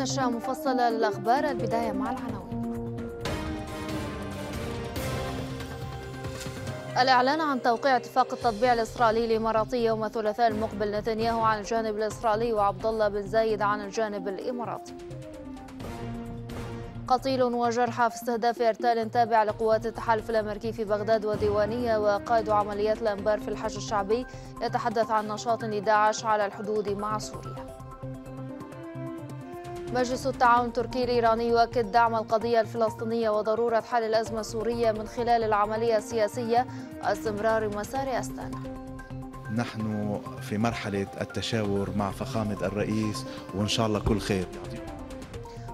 نشرة مفصلة للأخبار البداية مع العناوين الإعلان عن توقيع اتفاق التطبيع الإسرائيلي الإماراتي يوم الثلاثاء المقبل نتنياهو عن الجانب الإسرائيلي وعبد الله بن زايد عن الجانب الإماراتي قتيل وجرحى في استهداف ارتال تابع لقوات التحالف الامريكي في بغداد وديوانيه وقائد عمليات الانبار في الحج الشعبي يتحدث عن نشاط لداعش على الحدود مع سوريا. مجلس التعاون التركي الإيراني يؤكد دعم القضية الفلسطينية وضرورة حل الأزمة السورية من خلال العملية السياسية واستمرار مسار أستانا نحن في مرحلة التشاور مع فخامة الرئيس وإن شاء الله كل خير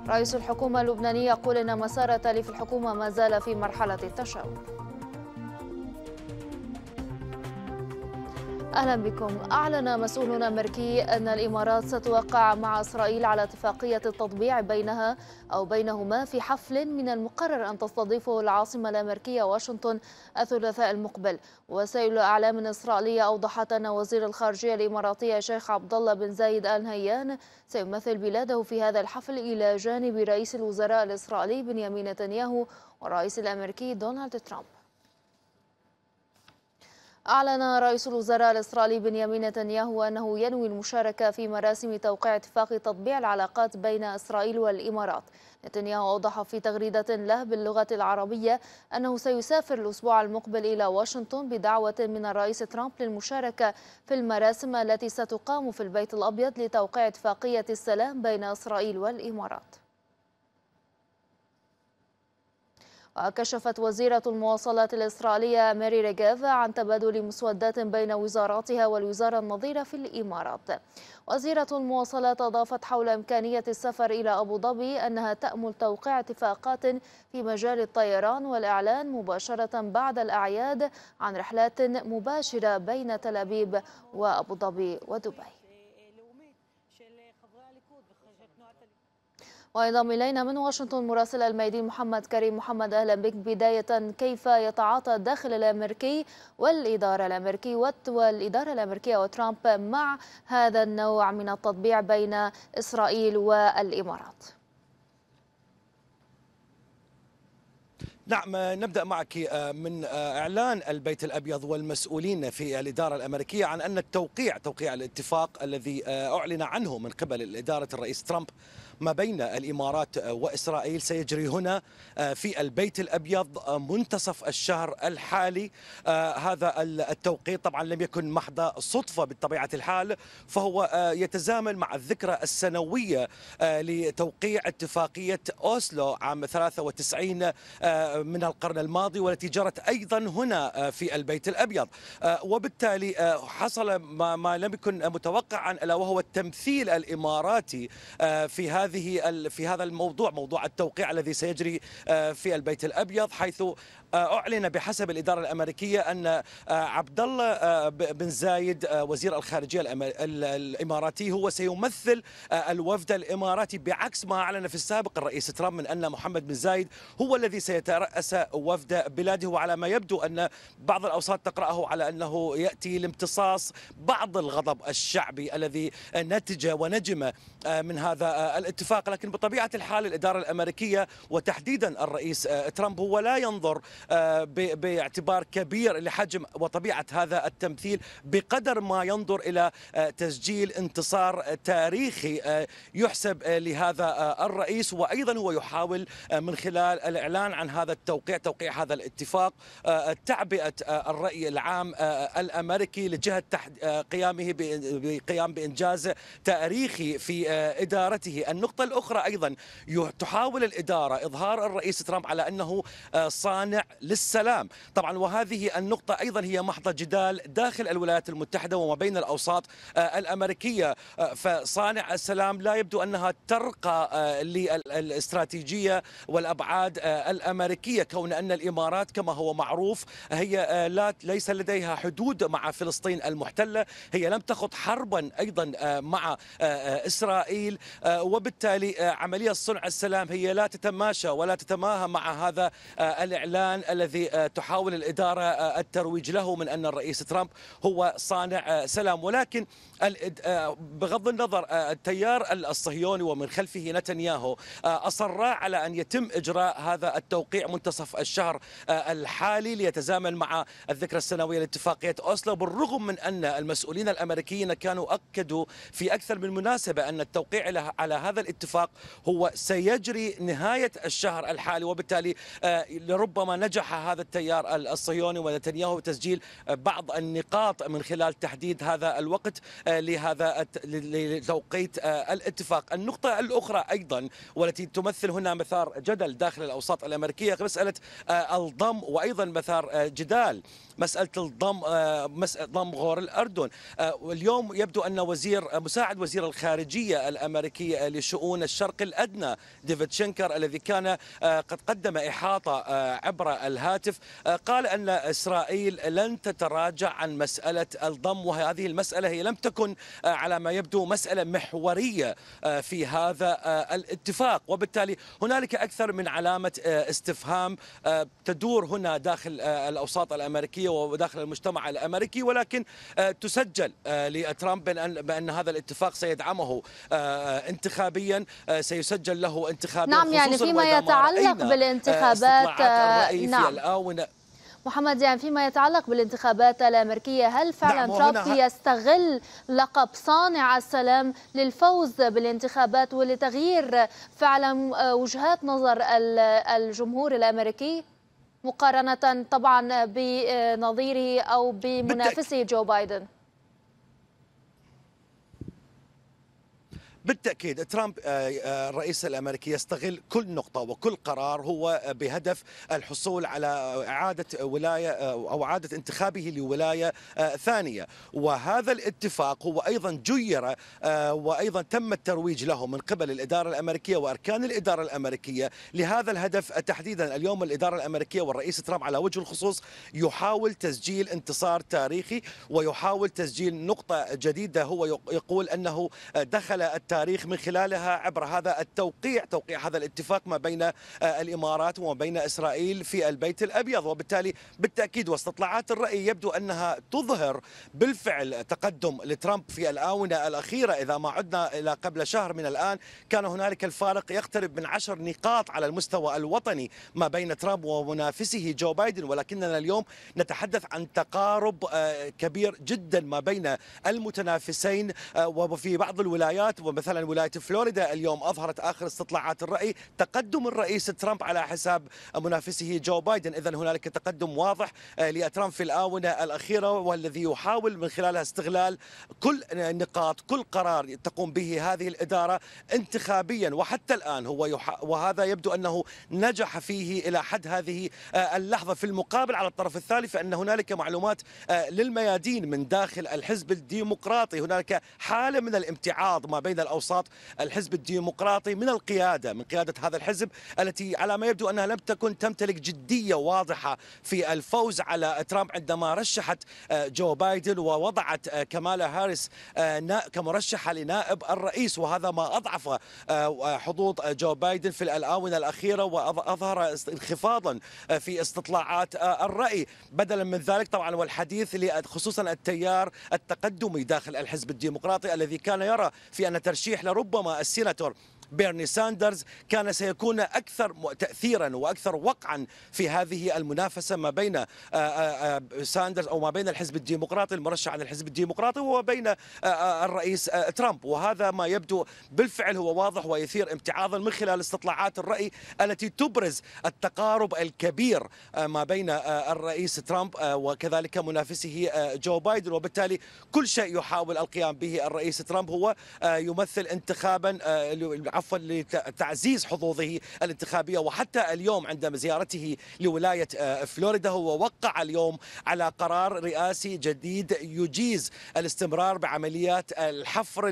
رئيس الحكومة اللبنانية يقول أن مسار تأليف الحكومة ما زال في مرحلة التشاور أهلا بكم أعلن مسؤول أمريكي أن الإمارات ستوقع مع إسرائيل على اتفاقية التطبيع بينها أو بينهما في حفل من المقرر أن تستضيفه العاصمة الأمريكية واشنطن الثلاثاء المقبل وسائل أعلام إسرائيلية أوضحت أن وزير الخارجية الإماراتية شيخ عبد الله بن زايد آل نهيان سيمثل بلاده في هذا الحفل إلى جانب رئيس الوزراء الإسرائيلي بنيامين نتنياهو والرئيس الأمريكي دونالد ترامب أعلن رئيس الوزراء الإسرائيلي بنيامين نتنياهو أنه ينوي المشاركة في مراسم توقيع اتفاق تطبيع العلاقات بين إسرائيل والإمارات نتنياهو أوضح في تغريدة له باللغة العربية أنه سيسافر الأسبوع المقبل إلى واشنطن بدعوة من الرئيس ترامب للمشاركة في المراسم التي ستقام في البيت الأبيض لتوقيع اتفاقية السلام بين إسرائيل والإمارات وكشفت وزيرة المواصلات الإسرائيلية ماري ريغيف عن تبادل مسودات بين وزاراتها والوزارة النظيرة في الإمارات وزيرة المواصلات أضافت حول إمكانية السفر إلى أبو ظبي أنها تأمل توقيع اتفاقات في مجال الطيران والإعلان مباشرة بعد الأعياد عن رحلات مباشرة بين تل أبيب وأبو ظبي ودبي وينضم إلينا من واشنطن مراسل الميادين محمد كريم محمد أهلا بك بداية كيف يتعاطى الداخل الأمريكي والإدارة الأمريكية والإدارة الأمريكية وترامب مع هذا النوع من التطبيع بين إسرائيل والإمارات نعم نبدا معك آه، من آه، اعلان البيت الابيض والمسؤولين في الاداره الامريكيه عن ان التوقيع توقيع الاتفاق الذي آه، اعلن عنه من قبل الاداره الرئيس ترامب ما بين الإمارات وإسرائيل سيجري هنا آه، في البيت الأبيض آه، منتصف الشهر الحالي آه، هذا التوقيت طبعا لم يكن محض صدفة بطبيعة الحال فهو يتزامن مع الذكرى السنوية لتوقيع اتفاقية أوسلو عام 93 من القرن الماضي والتي جرت أيضا هنا في البيت الأبيض وبالتالي حصل ما لم يكن متوقعا ألا وهو التمثيل الإماراتي في هذا هذه في هذا الموضوع موضوع التوقيع الذي سيجري آه، في البيت الابيض حيث أعلن بحسب الإدارة الأمريكية أن آه، عبد الله آه، بن زايد آه، وزير الخارجية الإماراتي هو سيمثل الوفد الإماراتي بعكس ما أعلن في السابق الرئيس ترامب من أن محمد بن زايد هو الذي سيترأس وفد بلاده وعلى ما يبدو أن بعض الأوساط تقرأه على أنه يأتي لامتصاص بعض الغضب الشعبي الذي نتج ونجم من هذا الاتفاق لكن بطبيعة الحال الإدارة الأمريكية وتحديدا الرئيس ترامب هو لا ينظر آه، باعتبار كبير لحجم وطبيعه هذا التمثيل بقدر ما ينظر الى آه، تسجيل انتصار تاريخي آه، يحسب لهذا الرئيس وايضا هو يحاول من خلال الاعلان عن هذا التوقيع توقيع هذا الاتفاق تعبئه الراي العام الامريكي لجهه قيامه بقيام بانجاز تاريخي في ادارته، النقطه الاخرى ايضا تحاول الاداره اظهار الرئيس ترامب على انه صانع للسلام طبعا وهذه النقطة أيضا هي محض جدال داخل الولايات المتحدة وما بين الأوساط آه، الأمريكية آه، فصانع السلام لا يبدو أنها ترقى آه، للاستراتيجية والأبعاد الأمريكية كون أن الإمارات كما هو معروف هي لا ليس لديها حدود مع فلسطين المحتلة هي لم تخط حربا أيضا مع إسرائيل وبالتالي عملية صنع السلام هي لا تتماشى ولا تتماهى مع هذا الإعلان الان الذي آه، تحاول الاداره آه، الترويج له من ان الرئيس ترامب هو صانع آه، سلام ولكن آه، بغض النظر آه، التيار الصهيوني ومن خلفه نتنياهو آه، أصرا على أن يتم إجراء هذا التوقيع منتصف الشهر الحالي ليتزامن مع الذكرى السنوية لاتفاقية أوسلو بالرغم من أن المسؤولين الأمريكيين كانوا أكدوا في أكثر من مناسبة أن التوقيع على هذا الاتفاق هو سيجري نهاية الشهر الحالي وبالتالي لربما نجح هذا التيار الصهيوني ونتنياهو تسجيل بعض النقاط من خلال تحديد هذا الوقت آه، لهذا لتوقيت آه، الاتفاق النقطة الأخرى أيضا والتي تمثل هنا مثار جدل داخل الأوساط الأمريكية مسألة آه، الضم وأيضا مثار جدال مسألة الضم مسألة ضم غور الأردن واليوم يبدو أن وزير مساعد وزير الخارجية الأمريكية لشؤون الشرق الأدنى ديفيد شنكر الذي كان قد قدم إحاطة عبر الهاتف قال أن إسرائيل لن تتراجع عن مسألة الضم وهذه المسألة هي لم تكن تكن آه، على ما يبدو مسألة محورية آه، في هذا آه، الاتفاق وبالتالي هنالك أكثر من علامة استفهام تدور هنا داخل الأوساط الأمريكية وداخل المجتمع الأمريكي ولكن تسجل لترامب بأن هذا الاتفاق سيدعمه انتخابيا سيسجل له انتخابيا نعم يعني فيما يتعلق بالانتخابات نعم. في الآونة محمد يعني فيما يتعلق بالانتخابات الأمريكية هل نعم، فعلا نعم ترامب يستغل لقب صانع السلام للفوز بالانتخابات ولتغيير فعلا آه، وجهات نظر الجمهور الأمريكي؟ مقارنة طبعا بنظيره أو بمنافسه جو بايدن بالتاكيد ترامب آه، آه، الرئيس الامريكي يستغل كل نقطه وكل قرار هو آه، بهدف الحصول على اعاده ولايه او اعاده انتخابه لولايه ثانيه وهذا الاتفاق هو ايضا جير وايضا تم الترويج له من قبل الاداره الامريكيه واركان الاداره الامريكيه لهذا الهدف تحديدا اليوم الاداره الامريكيه والرئيس ترامب على وجه الخصوص يحاول تسجيل انتصار تاريخي ويحاول تسجيل نقطه جديده هو يقول انه دخل التاريخ التاريخ من خلالها عبر هذا التوقيع توقيع هذا الاتفاق ما بين آه، الإمارات وما بين إسرائيل في البيت الأبيض وبالتالي بالتأكيد واستطلاعات الرأي يبدو أنها تظهر بالفعل تقدم لترامب في الآونة الأخيرة إذا ما عدنا إلى قبل شهر من الآن كان هنالك الفارق يقترب من عشر نقاط على المستوى الوطني ما بين ترامب ومنافسه جو بايدن ولكننا اليوم نتحدث عن تقارب آه، كبير جدا ما بين المتنافسين آه، وفي بعض الولايات ومثل مثلا ولايه فلوريدا اليوم اظهرت اخر استطلاعات الراي تقدم الرئيس ترامب على حساب منافسه جو بايدن اذا هنالك تقدم واضح آه، لترامب في الاونه الاخيره والذي يحاول من خلالها استغلال كل نقاط كل قرار تقوم به هذه الاداره انتخابيا وحتى الان هو يح... وهذا يبدو انه نجح فيه الى حد هذه آه، اللحظه في المقابل على الطرف الثالث فان هنالك معلومات آه، للميادين من داخل الحزب الديمقراطي هنالك حاله من الامتعاض ما بين الأو... أوساط الحزب الديمقراطي من القيادة من قيادة هذا الحزب التي على ما يبدو أنها لم تكن تمتلك جدية واضحة في الفوز على ترامب عندما رشحت آه، جو بايدن ووضعت آه، كمالا هاريس آه، كمرشحة لنائب الرئيس وهذا ما أضعف حظوظ جو بايدن في الآونة الأخيرة وأظهر انخفاضا في استطلاعات الرأي بدلا من ذلك طبعا والحديث خصوصا التيار التقدمي داخل الحزب الديمقراطي الذي كان يرى في أن ترشيح الترشيح لربما السيناتور بيرني ساندرز كان سيكون أكثر تأثيرا وأكثر وقعا في هذه المنافسة ما بين آه، آه، آه، ساندرز أو ما بين الحزب الديمقراطي المرشح عن الحزب الديمقراطي وبين الرئيس ترامب وهذا ما يبدو بالفعل هو واضح ويثير امتعاضا من خلال استطلاعات الرأي التي تبرز التقارب الكبير ما بين الرئيس ترامب وكذلك منافسه جو بايدن وبالتالي كل شيء يحاول القيام به الرئيس ترامب هو يمثل انتخابا عفوا لتعزيز حظوظه الانتخابيه وحتى اليوم عندما زيارته لولايه آه، فلوريدا هو وقع اليوم على قرار رئاسي جديد يجيز الاستمرار بعمليات الحفر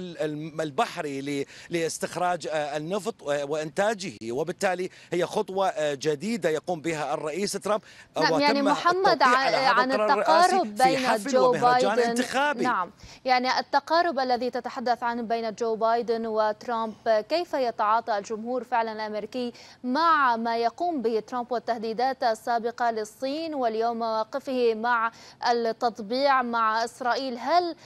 البحري لاستخراج آه، النفط وانتاجه وبالتالي هي خطوه آه، جديده يقوم بها الرئيس ترامب نعم يعني محمد عن التقارب بين جو بايدن انتخابي. نعم يعني التقارب الذي تتحدث عنه بين جو بايدن وترامب كيف يتعاطى الجمهور فعلا الأمريكي مع ما يقوم به ترامب والتهديدات السابقة للصين واليوم مواقفه مع التطبيع مع إسرائيل هل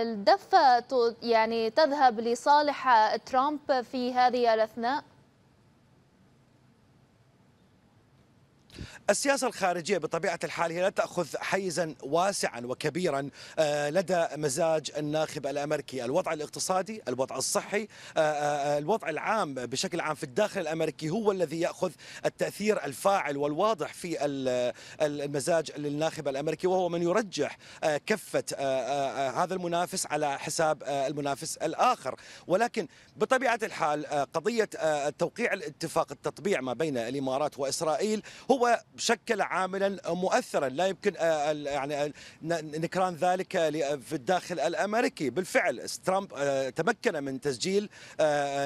الدفة يعني تذهب لصالح ترامب في هذه الأثناء؟ السياسة الخارجية بطبيعة الحال هي لا تأخذ حيزا واسعا وكبيرا آه، لدى مزاج الناخب الأمريكي الوضع الاقتصادي الوضع الصحي آه، آه، الوضع العام بشكل عام في الداخل الأمريكي هو الذي يأخذ التأثير الفاعل والواضح في المزاج للناخب الأمريكي وهو من يرجح كفة هذا المنافس على حساب المنافس الآخر ولكن بطبيعة الحال قضية توقيع الاتفاق التطبيع ما بين الإمارات وإسرائيل هو شكل عاملا مؤثرا لا يمكن آه، يعني آه، نكران ذلك آه، في الداخل الامريكي بالفعل ترامب تمكن من تسجيل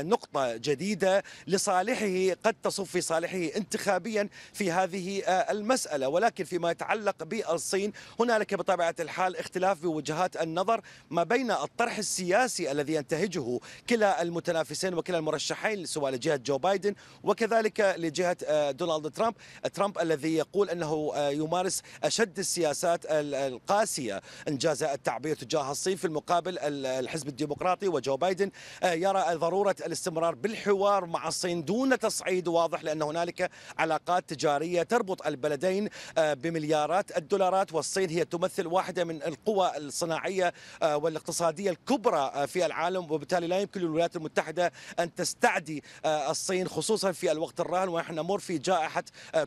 نقطه جديده لصالحه قد تصف في صالحه انتخابيا في هذه المساله ولكن فيما يتعلق بالصين هنالك بطبيعه الحال اختلاف بوجهات النظر ما بين الطرح السياسي الذي ينتهجه كلا المتنافسين وكلا المرشحين سواء لجهه جو بايدن وكذلك لجهه دونالد ترامب ترامب الذي الذي يقول أنه آه، يمارس أشد السياسات القاسية إنجاز التعبير تجاه الصين في المقابل الحزب الديمقراطي وجو بايدن آه، يرى ضرورة الاستمرار بالحوار مع الصين دون تصعيد واضح لأن هنالك علاقات تجارية تربط البلدين آه، بمليارات الدولارات والصين هي تمثل واحدة من القوى الصناعية والاقتصادية الكبرى في العالم وبالتالي لا يمكن للولايات المتحدة أن تستعدي الصين خصوصا في الوقت الراهن ونحن نمر في جائحة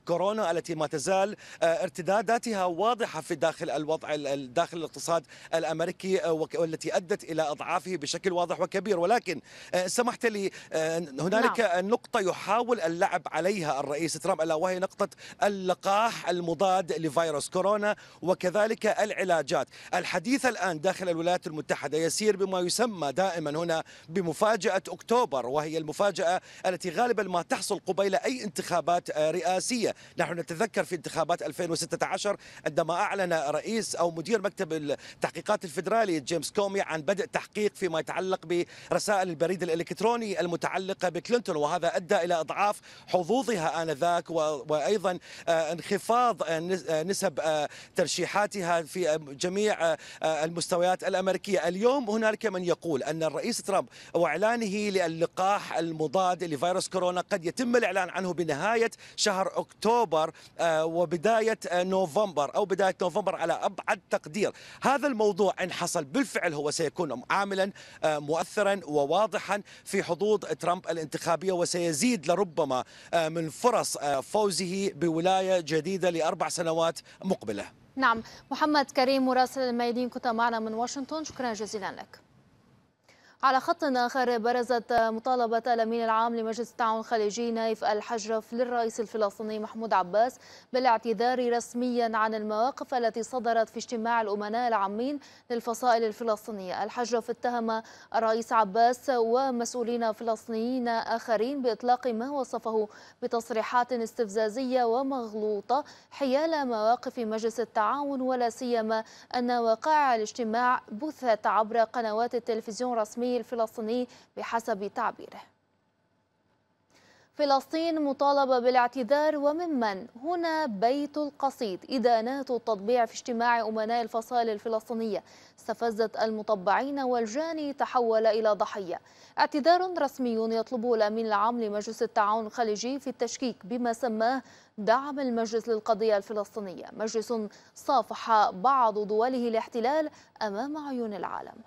كورونا التي التي ما تزال آه، ارتداداتها واضحة في داخل الوضع داخل الاقتصاد الأمريكي آه، والتي أدت إلى أضعافه بشكل واضح وكبير ولكن آه، سمحت لي هنالك نعم. نقطة يحاول اللعب عليها الرئيس ترامب ألا وهي نقطة اللقاح المضاد لفيروس كورونا وكذلك العلاجات الحديث الآن داخل الولايات المتحدة يسير بما يسمى دائما هنا بمفاجأة أكتوبر وهي المفاجأة التي غالبا ما تحصل قبيل أي انتخابات رئاسية نحن نتذكر في انتخابات 2016 عندما أعلن رئيس أو مدير مكتب التحقيقات الفدرالي جيمس كومي عن بدء تحقيق فيما يتعلق برسائل البريد الإلكتروني المتعلقة بكلينتون وهذا أدى إلى إضعاف حظوظها آنذاك وأيضا آه، انخفاض آه، آه، نسب ترشيحاتها في جميع المستويات الأمريكية اليوم هنالك من يقول أن الرئيس ترامب وإعلانه للقاح المضاد لفيروس كورونا قد يتم الإعلان عنه بنهاية شهر أكتوبر آه، وبداية آه، نوفمبر أو بداية نوفمبر على أبعد تقدير هذا الموضوع إن حصل بالفعل هو سيكون عاملا آه، مؤثرا وواضحا في حظوظ ترامب الانتخابية وسيزيد لربما من فرص فوزه بولاية جديدة لأربع سنوات مقبلة نعم محمد كريم مراسل الميادين كنت معنا من واشنطن شكرا جزيلا لك على خط آخر برزت مطالبة الأمين العام لمجلس التعاون الخليجي نايف الحجرف للرئيس الفلسطيني محمود عباس بالاعتذار رسميا عن المواقف التي صدرت في اجتماع الأمناء العامين للفصائل الفلسطينية الحجرف اتهم الرئيس عباس ومسؤولين فلسطينيين آخرين بإطلاق ما وصفه بتصريحات استفزازية ومغلوطة حيال مواقف مجلس التعاون ولا سيما أن وقائع الاجتماع بثت عبر قنوات التلفزيون الرسمية الشعبي الفلسطيني بحسب تعبيره فلسطين مطالبة بالاعتذار وممن هنا بيت القصيد إدانات التطبيع في اجتماع أمناء الفصائل الفلسطينية استفزت المطبعين والجاني تحول إلى ضحية اعتذار رسمي يطلبه الأمين العام لمجلس التعاون الخليجي في التشكيك بما سماه دعم المجلس للقضية الفلسطينية مجلس صافح بعض دوله الاحتلال أمام عيون العالم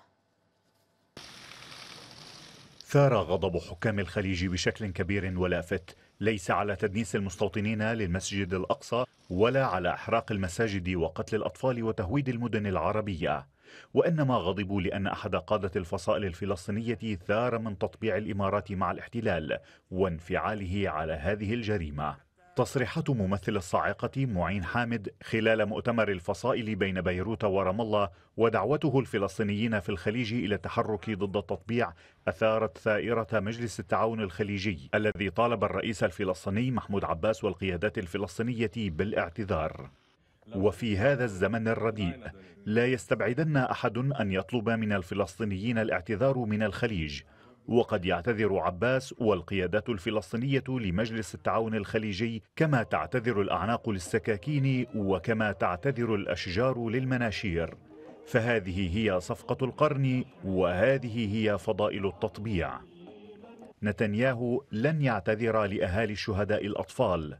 ثار غضب حكام الخليج بشكل كبير ولافت ليس على تدنيس المستوطنين للمسجد الأقصى ولا على إحراق المساجد وقتل الأطفال وتهويد المدن العربية وإنما غضبوا لأن أحد قادة الفصائل الفلسطينية ثار من تطبيع الإمارات مع الاحتلال وانفعاله على هذه الجريمة تصريحات ممثل الصاعقة معين حامد خلال مؤتمر الفصائل بين بيروت ورام الله ودعوته الفلسطينيين في الخليج إلى التحرك ضد التطبيع أثارت ثائرة مجلس التعاون الخليجي الذي طالب الرئيس الفلسطيني محمود عباس والقيادات الفلسطينية بالاعتذار وفي هذا الزمن الرديء لا يستبعدن أحد أن يطلب من الفلسطينيين الاعتذار من الخليج وقد يعتذر عباس والقيادات الفلسطينية لمجلس التعاون الخليجي كما تعتذر الأعناق للسكاكين وكما تعتذر الأشجار للمناشير فهذه هي صفقة القرن وهذه هي فضائل التطبيع نتنياهو لن يعتذر لأهالي الشهداء الأطفال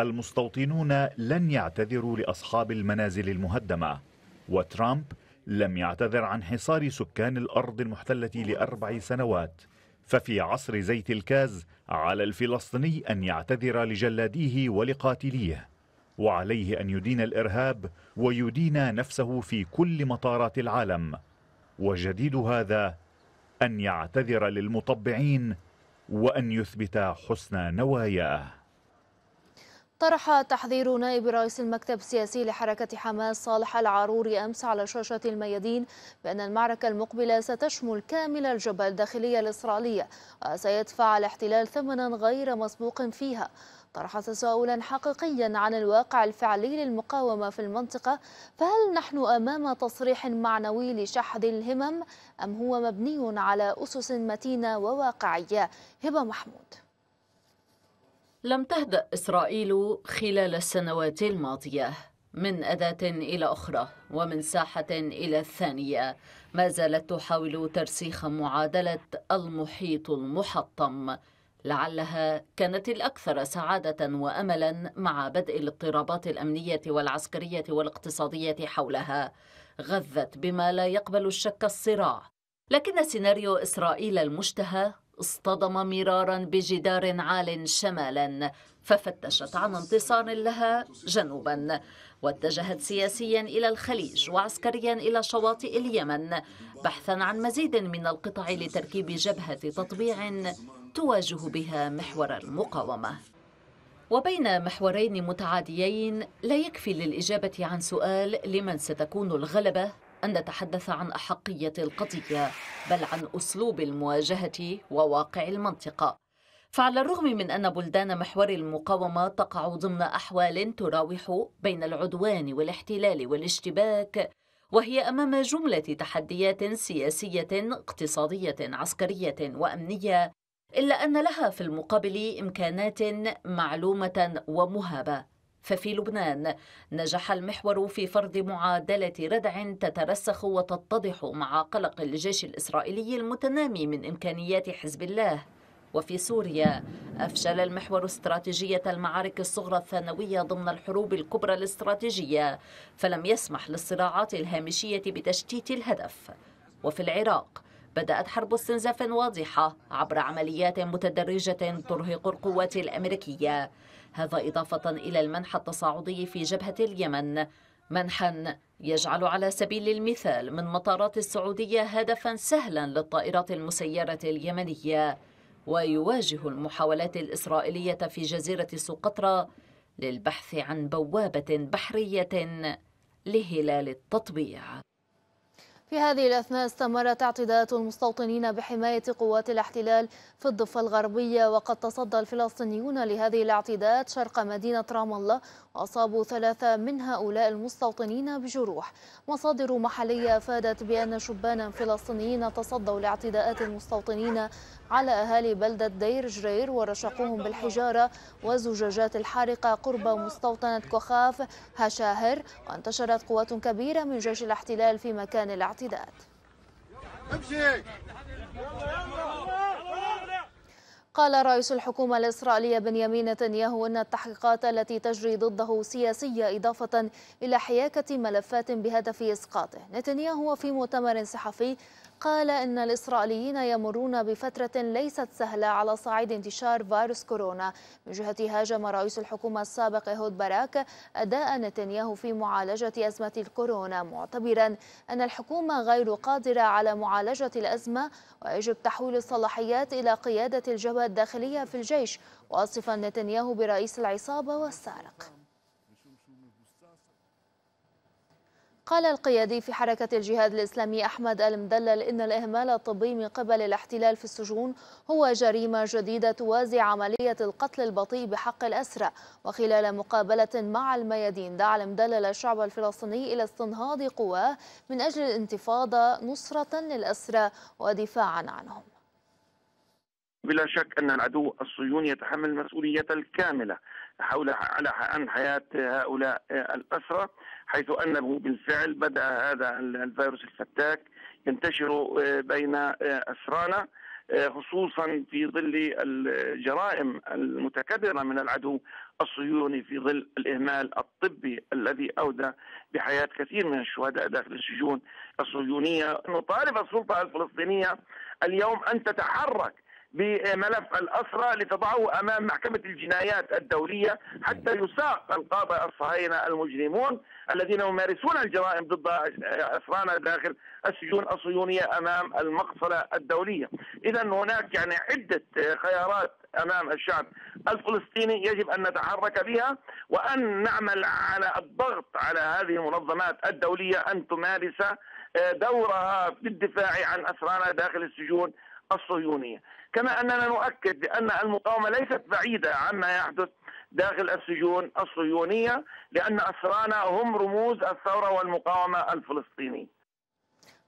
المستوطنون لن يعتذروا لأصحاب المنازل المهدمة وترامب لم يعتذر عن حصار سكان الأرض المحتلة لأربع سنوات ففي عصر زيت الكاز على الفلسطيني أن يعتذر لجلاديه ولقاتليه وعليه أن يدين الإرهاب ويدين نفسه في كل مطارات العالم وجديد هذا أن يعتذر للمطبعين وأن يثبت حسن نواياه طرح تحذير نائب رئيس المكتب السياسي لحركة حماس صالح العروري أمس على شاشة الميادين بأن المعركة المقبلة ستشمل كامل الجبهة الداخلية الإسرائيلية وسيدفع الاحتلال ثمنا غير مسبوق فيها طرح تساؤلا حقيقيا عن الواقع الفعلي للمقاومة في المنطقة فهل نحن أمام تصريح معنوي لشحذ الهمم أم هو مبني على أسس متينة وواقعية هبة محمود لم تهدأ إسرائيل خلال السنوات الماضية من أداة إلى أخرى ومن ساحة إلى الثانية ما زالت تحاول ترسيخ معادلة المحيط المحطم لعلها كانت الأكثر سعادة وأملا مع بدء الاضطرابات الأمنية والعسكرية والاقتصادية حولها غذت بما لا يقبل الشك الصراع لكن سيناريو إسرائيل المشتهى اصطدم مرارا بجدار عال شمالا ففتشت عن انتصار لها جنوبا واتجهت سياسيا إلى الخليج وعسكريا إلى شواطئ اليمن بحثا عن مزيد من القطع لتركيب جبهة تطبيع تواجه بها محور المقاومة وبين محورين متعاديين لا يكفي للإجابة عن سؤال لمن ستكون الغلبة أن نتحدث عن أحقية القضية بل عن أسلوب المواجهة وواقع المنطقة فعلى الرغم من أن بلدان محور المقاومة تقع ضمن أحوال تراوح بين العدوان والاحتلال والاشتباك وهي أمام جملة تحديات سياسية اقتصادية عسكرية وأمنية إلا أن لها في المقابل إمكانات معلومة ومهابة ففي لبنان نجح المحور في فرض معادلة ردع تترسخ وتتضح مع قلق الجيش الإسرائيلي المتنامي من إمكانيات حزب الله وفي سوريا أفشل المحور استراتيجية المعارك الصغرى الثانوية ضمن الحروب الكبرى الاستراتيجية فلم يسمح للصراعات الهامشية بتشتيت الهدف وفي العراق بدأت حرب استنزاف واضحة عبر عمليات متدرجة ترهق القوات الأمريكية هذا إضافة إلى المنحى التصاعدي في جبهة اليمن منحا يجعل على سبيل المثال من مطارات السعودية هدفا سهلا للطائرات المسيرة اليمنية ويواجه المحاولات الإسرائيلية في جزيرة سقطرى للبحث عن بوابة بحرية لهلال التطبيع في هذه الأثناء استمرت اعتداءات المستوطنين بحماية قوات الاحتلال في الضفة الغربية وقد تصدى الفلسطينيون لهذه الاعتداءات شرق مدينة رام الله وأصابوا ثلاثة من هؤلاء المستوطنين بجروح مصادر محلية أفادت بأن شبانا فلسطينيين تصدوا لاعتداءات المستوطنين على أهالي بلدة دير جرير ورشقوهم بالحجارة وزجاجات الحارقة قرب مستوطنة كخاف هشاهر وانتشرت قوات كبيرة من جيش الاحتلال في مكان الاعتداء قال رئيس الحكومة الإسرائيلية بنيامين نتنياهو أن التحقيقات التي تجري ضده سياسية إضافة إلى حياكة ملفات بهدف إسقاطه نتنياهو في مؤتمر صحفي قال إن الإسرائيليين يمرون بفترة ليست سهلة على صعيد انتشار فيروس كورونا من جهة هاجم رئيس الحكومة السابق إيهود باراك أداء نتنياهو في معالجة أزمة الكورونا معتبرا أن الحكومة غير قادرة على معالجة الأزمة ويجب تحويل الصلاحيات إلى قيادة الجبهة الداخلية في الجيش واصفا نتنياهو برئيس العصابة والسارق قال القيادي في حركة الجهاد الإسلامي أحمد المدلل إن الإهمال الطبي من قبل الاحتلال في السجون هو جريمة جديدة توازي عملية القتل البطيء بحق الأسرى وخلال مقابلة مع الميادين دعا المدلل الشعب الفلسطيني إلى استنهاض قواه من أجل الانتفاضة نصرة للأسرى ودفاعا عنهم بلا شك أن العدو الصهيوني يتحمل المسؤولية الكاملة حول على عن حياة هؤلاء الأسرى حيث أنه بالفعل بدأ هذا الفيروس الفتاك ينتشر آه، بين آه، أسرانا آه، خصوصا في ظل الجرائم المتكرره من العدو الصهيوني في ظل الاهمال الطبي الذي اودى بحياه كثير من الشهداء داخل السجون الصهيونيه نطالب السلطه الفلسطينيه اليوم ان تتحرك بملف الأسرة لتضعه أمام محكمة الجنايات الدولية حتى يساق القاضي الصهاينة المجرمون الذين يمارسون الجرائم ضد أسرانا داخل السجون الصهيونية أمام المقصلة الدولية إذا هناك يعني عدة خيارات امام الشعب الفلسطيني يجب ان نتحرك بها وان نعمل على الضغط على هذه المنظمات الدوليه ان تمارس دورها في الدفاع عن اسرانا داخل السجون الصهيونية كما أننا نؤكد بأن المقاومة ليست بعيدة عما يحدث داخل السجون الصهيونية لأن أسرانا هم رموز الثورة والمقاومة الفلسطينية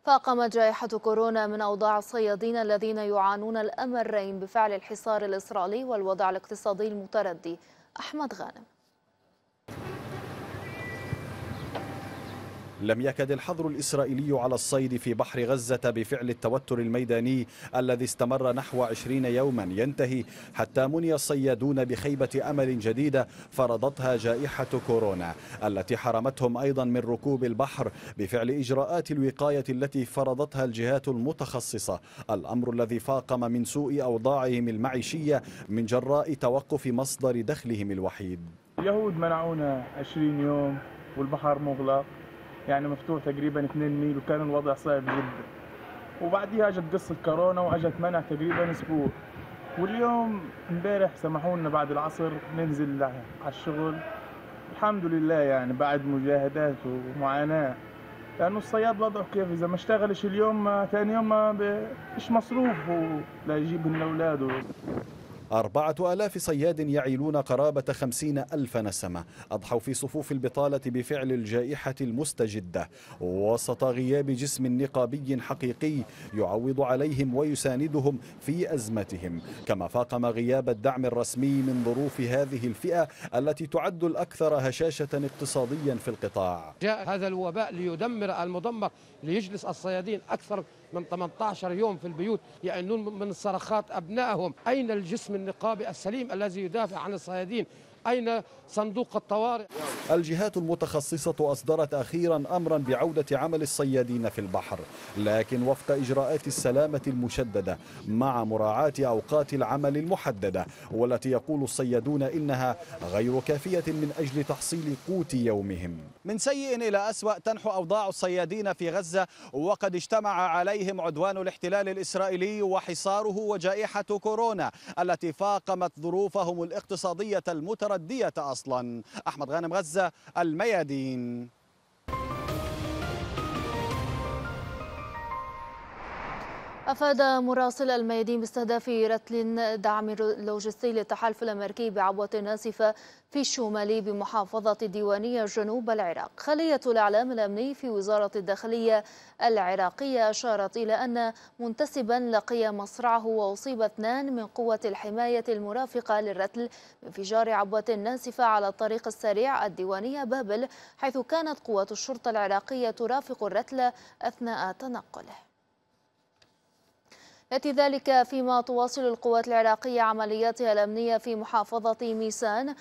فاقمت جائحة كورونا من أوضاع الصيادين الذين يعانون الأمرين بفعل الحصار الإسرائيلي والوضع الاقتصادي المتردي أحمد غانم لم يكد الحظر الإسرائيلي على الصيد في بحر غزة بفعل التوتر الميداني الذي استمر نحو 20 يوما ينتهي حتى مني الصيادون بخيبة أمل جديدة فرضتها جائحة كورونا التي حرمتهم أيضا من ركوب البحر بفعل إجراءات الوقاية التي فرضتها الجهات المتخصصة الأمر الذي فاقم من سوء أوضاعهم المعيشية من جراء توقف مصدر دخلهم الوحيد اليهود منعونا 20 يوم والبحر مغلق يعني مفتوح تقريبا 2 ميل وكان الوضع صعب جدا وبعديها اجت قصه كورونا واجت منع تقريبا اسبوع واليوم امبارح سمحوا لنا بعد العصر ننزل على الشغل الحمد لله يعني بعد مجاهدات ومعاناه لانه الصياد وضعه كيف اذا ما اشتغلش اليوم ثاني يوم ما فيش مصروف ولا يجيب لاولاده أربعة ألاف صياد يعيلون قرابة خمسين ألف نسمة أضحوا في صفوف البطالة بفعل الجائحة المستجدة وسط غياب جسم نقابي حقيقي يعوض عليهم ويساندهم في أزمتهم كما فاقم غياب الدعم الرسمي من ظروف هذه الفئة التي تعد الأكثر هشاشة اقتصاديا في القطاع جاء هذا الوباء ليدمر المدمر ليجلس الصيادين أكثر من 18 يوم في البيوت يعانون من صرخات أبنائهم أين الجسم النقابي السليم الذي يدافع عن الصيادين أين صندوق الطوارئ الجهات المتخصصة أصدرت أخيرا أمرا بعودة عمل الصيادين في البحر لكن وفق إجراءات السلامة المشددة مع مراعاة أوقات العمل المحددة والتي يقول الصيادون إنها غير كافية من أجل تحصيل قوت يومهم من سيء إلى أسوأ تنحو أوضاع الصيادين في غزة وقد اجتمع عليهم عدوان الاحتلال الإسرائيلي وحصاره وجائحة كورونا التي فاقمت ظروفهم الاقتصادية المتردية أصلا أصلا أحمد غانم غزة الميادين أفاد مراسل الميادين باستهداف رتل دعم لوجستي للتحالف الأمريكي بعبوة ناسفة في الشمال بمحافظة ديوانية جنوب العراق خلية الإعلام الأمني في وزارة الداخلية العراقية أشارت إلى أن منتسبا لقي مصرعه وأصيب اثنان من قوة الحماية المرافقة للرتل بانفجار عبوة ناسفة على الطريق السريع الديوانية بابل حيث كانت قوة الشرطة العراقية ترافق الرتل أثناء تنقله يأتي ذلك فيما تواصل القوات العراقية عملياتها الأمنية في محافظة ميسان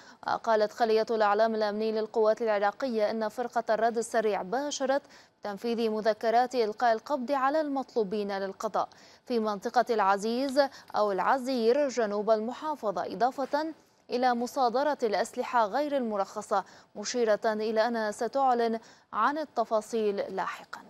قالت خلية الأعلام الأمني للقوات العراقية أن فرقة الرد السريع باشرت تنفيذ مذكرات إلقاء القبض على المطلوبين للقضاء في منطقة العزيز أو العزير جنوب المحافظة إضافة إلى مصادرة الأسلحة غير المرخصة مشيرة إلى أنها ستعلن عن التفاصيل لاحقاً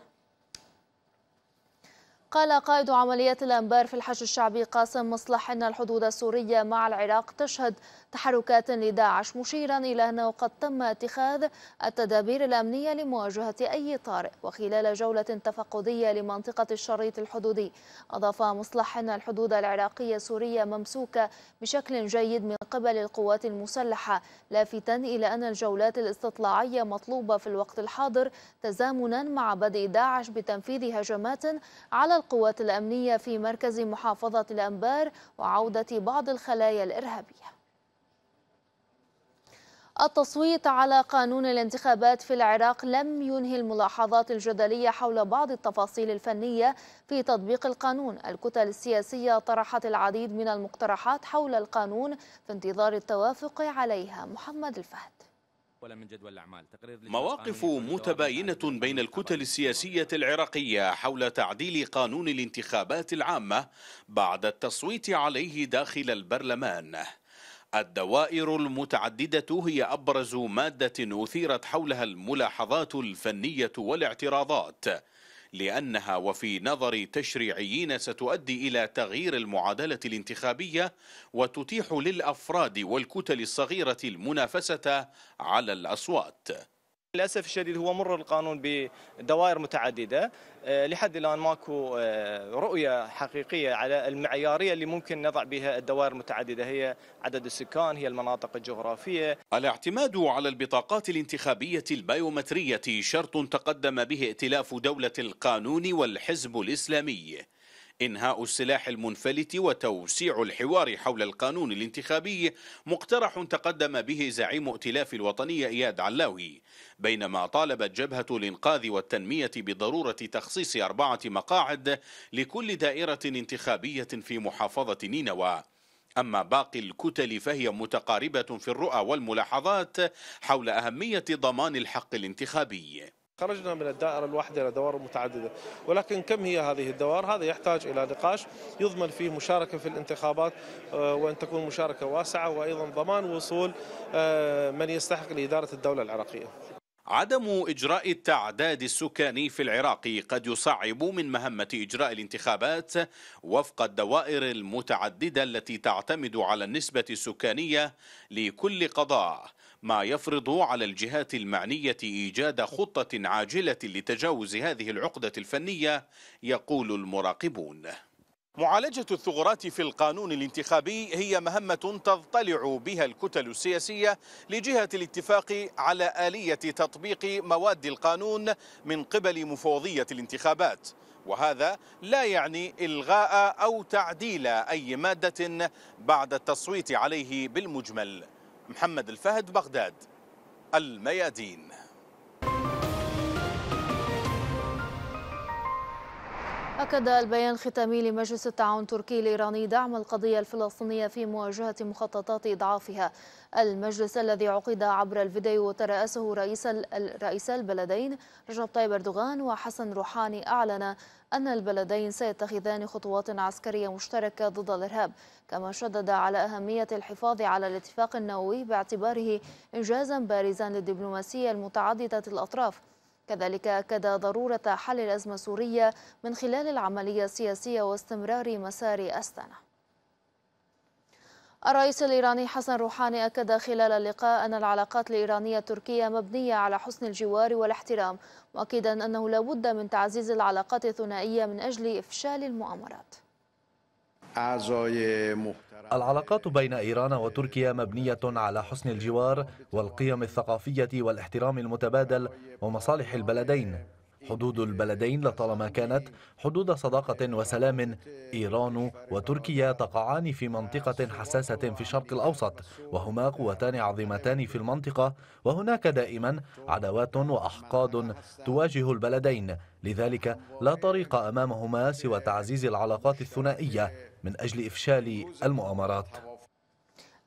قال قائد عمليات الأنبار في الحج الشعبي قاسم مصلح أن الحدود السورية مع العراق تشهد تحركات لداعش مشيرا إلى أنه قد تم اتخاذ التدابير الأمنية لمواجهة أي طارئ وخلال جولة تفقدية لمنطقة الشريط الحدودي أضاف مصلح أن الحدود العراقية السورية ممسوكة بشكل جيد من قبل القوات المسلحة لافتا إلى أن الجولات الاستطلاعية مطلوبة في الوقت الحاضر تزامنا مع بدء داعش بتنفيذ هجمات على القوات الأمنية في مركز محافظة الأنبار وعودة بعض الخلايا الإرهابية التصويت على قانون الانتخابات في العراق لم ينهي الملاحظات الجدلية حول بعض التفاصيل الفنية في تطبيق القانون الكتل السياسية طرحت العديد من المقترحات حول القانون في انتظار التوافق عليها محمد الفهد مواقف متباينة بين الكتل السياسية العراقية حول تعديل قانون الانتخابات العامة بعد التصويت عليه داخل البرلمان الدوائر المتعددة هي أبرز مادة أثيرت حولها الملاحظات الفنية والاعتراضات لأنها وفي نظر تشريعيين ستؤدي إلى تغيير المعادلة الانتخابية وتتيح للأفراد والكتل الصغيرة المنافسة على الأصوات للاسف الشديد هو مر القانون بدوائر متعدده آه، لحد الان ماكو آه، رؤيه حقيقيه على المعياريه اللي ممكن نضع بها الدوائر المتعدده هي عدد السكان هي المناطق الجغرافيه الاعتماد على البطاقات الانتخابيه البيومتريه شرط تقدم به ائتلاف دوله القانون والحزب الاسلامي إنهاء السلاح المنفلت وتوسيع الحوار حول القانون الانتخابي مقترح تقدم به زعيم ائتلاف الوطنية إياد علاوي بينما طالبت جبهة الإنقاذ والتنمية بضرورة تخصيص أربعة مقاعد لكل دائرة انتخابية في محافظة نينوى أما باقي الكتل فهي متقاربة في الرؤى والملاحظات حول أهمية ضمان الحق الانتخابي خرجنا من الدائرة الواحدة إلى دوائر متعددة ولكن كم هي هذه الدوائر هذا يحتاج إلى نقاش يضمن فيه مشاركة في الانتخابات آه، وأن تكون مشاركة واسعة وأيضا ضمان وصول آه، من يستحق لإدارة الدولة العراقية عدم إجراء التعداد السكاني في العراق قد يصعب من مهمة إجراء الانتخابات وفق الدوائر المتعددة التي تعتمد على النسبة السكانية لكل قضاء ما يفرض على الجهات المعنية إيجاد خطة عاجلة لتجاوز هذه العقدة الفنية يقول المراقبون معالجة الثغرات في القانون الانتخابي هي مهمة تضطلع بها الكتل السياسية لجهة الاتفاق على آلية تطبيق مواد القانون من قبل مفوضية الانتخابات وهذا لا يعني إلغاء أو تعديل أي مادة بعد التصويت عليه بالمجمل محمد الفهد بغداد الميادين أكد البيان الختامي لمجلس التعاون التركي الإيراني دعم القضية الفلسطينية في مواجهة مخططات إضعافها المجلس الذي عقد عبر الفيديو وترأسه رئيس الرئيس البلدين رجب طيب أردوغان وحسن روحاني أعلن أن البلدين سيتخذان خطوات عسكرية مشتركة ضد الإرهاب كما شدد على أهمية الحفاظ على الاتفاق النووي باعتباره إنجازا بارزا للدبلوماسية المتعددة الأطراف كذلك أكد ضرورة حل الأزمة السورية من خلال العملية السياسية واستمرار مسار أستانا الرئيس الإيراني حسن روحاني أكد خلال اللقاء أن العلاقات الإيرانية التركية مبنية على حسن الجوار والاحترام مؤكدا أنه لا بد من تعزيز العلاقات الثنائية من أجل إفشال المؤامرات أعزائي العلاقات بين إيران وتركيا مبنية على حسن الجوار والقيم الثقافية والاحترام المتبادل ومصالح البلدين حدود البلدين لطالما كانت حدود صداقة وسلام إيران وتركيا تقعان في منطقة حساسة في الشرق الأوسط وهما قوتان عظيمتان في المنطقة وهناك دائما عداوات وأحقاد تواجه البلدين لذلك لا طريق أمامهما سوى تعزيز العلاقات الثنائية من أجل إفشال المؤامرات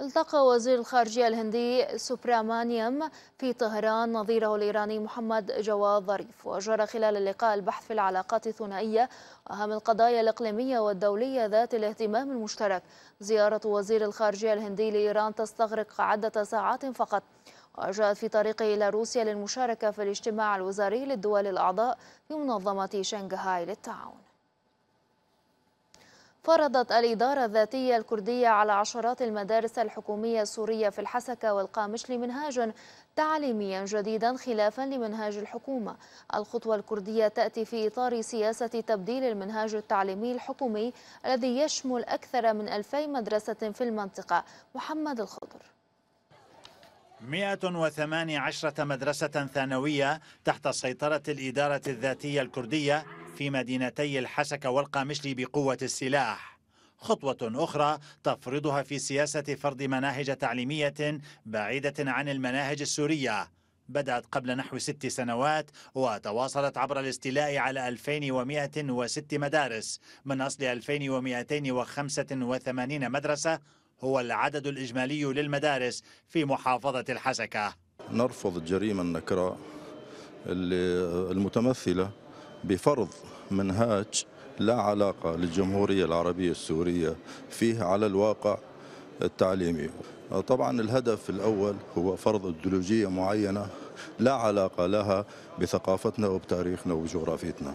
التقى وزير الخارجية الهندي سوبرامانيام في طهران نظيره الإيراني محمد جواد ظريف وجرى خلال اللقاء البحث في العلاقات الثنائية وأهم القضايا الإقليمية والدولية ذات الاهتمام المشترك زيارة وزير الخارجية الهندي لإيران تستغرق عدة ساعات فقط وجاءت في طريقه إلى روسيا للمشاركة في الاجتماع الوزاري للدول الأعضاء في منظمة شنغهاي للتعاون فرضت الإدارة الذاتية الكردية على عشرات المدارس الحكومية السورية في الحسكة والقامشلي منهاجا تعليميا جديدا خلافا لمنهاج الحكومة الخطوة الكردية تأتي في إطار سياسة تبديل المنهاج التعليمي الحكومي الذي يشمل أكثر من 2000 مدرسة في المنطقة محمد الخضر 118 مدرسة ثانوية تحت سيطرة الإدارة الذاتية الكردية في مدينتي الحسكة والقامشلي بقوة السلاح خطوة أخرى تفرضها في سياسة فرض مناهج تعليمية بعيدة عن المناهج السورية بدأت قبل نحو ست سنوات وتواصلت عبر الاستيلاء على 2106 مدارس من أصل 2285 مدرسة هو العدد الإجمالي للمدارس في محافظة الحسكة نرفض الجريمة النكراء المتمثلة بفرض منهاج لا علاقة للجمهورية العربية السورية فيه على الواقع التعليمي طبعا الهدف الأول هو فرض أيديولوجية معينة لا علاقة لها بثقافتنا وبتاريخنا وجغرافيتنا